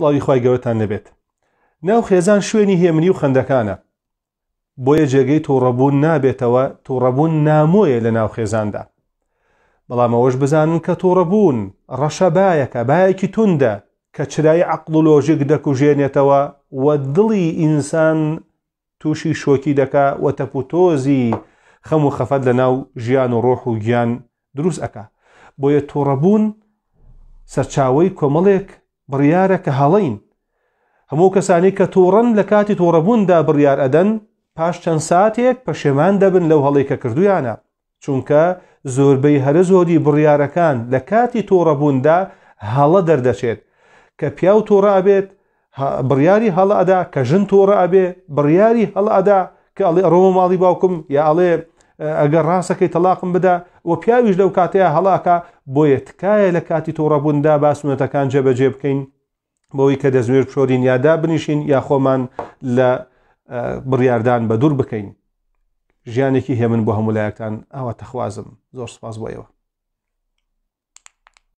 سڵاوی خی گەورتان نەبێت ناو خێزان شوێنی هێمنی و خندەکانە بۆیە جێگەی تووڕەبوون نابێتەوە تووڕەبوون نامۆیە لە ناو خێزاندا بەڵام ئەوەش بزانن کە تووڕەبوون ڕەشەبایەکە باەکی توندە کە چرای عقللۆژیک دەکوژێنێتەوە و دڵی ئینسان تووشی شۆکی دەکا و تەپوتۆزی خەم و خەفەت لە ناو ژیان و ڕۆح و گیان دروست ئەکا بۆیە تووڕەبوون سەرچاوی کۆمەڵێک بڕیارە کە هەڵین هەموو کەسانی کە تۆڕن لە کاتی تۆڕەبووندا بڕیار ئەدەن پاش چەند ساتێک پەشێمان دەبن لەو هەڵی کە کردویانە چونکە زۆربەی هەرە زۆری بڕیارەکان لە کاتی تۆڕەبووندا هەڵە دەردەچێت کە پیا و تۆڕە ئەبێت بڕیاری هەڵە ئەدا کە ژن تۆڕە ئەبێ بڕیاری هەڵە ئەدا کە ئەڵێ ڕۆمە ماڵی باوکم یا ئەڵێ ئەگەر ڕاستەکەی تەلاقم بدا و پیاویش لەو کاتەیە هەڵاکە بۆیە تکایە لە کاتی تۆڕەبووندا باسونەتەکان جێبەجێ بکەین بەوەی کە دەزوێت شۆرین یادا بنیشین یا خۆمان لە بڕاردان بە دوور بکەین ژیانێکی هێمن بۆ هەمولایەکتان ئەوە تەخوازم زۆر سپاس بۆ ئێوە